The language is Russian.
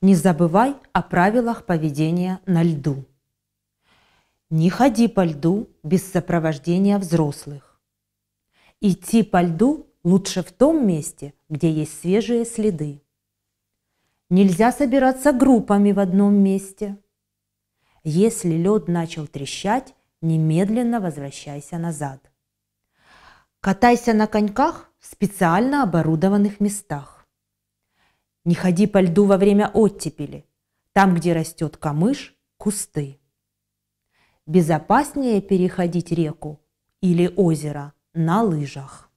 не забывай о правилах поведения на льду. Не ходи по льду без сопровождения взрослых. Идти по льду лучше в том месте, где есть свежие следы. Нельзя собираться группами в одном месте. Если лед начал трещать, немедленно возвращайся назад. Катайся на коньках в специально оборудованных местах. Не ходи по льду во время оттепели. Там, где растет камыш, кусты. Безопаснее переходить реку или озеро на лыжах.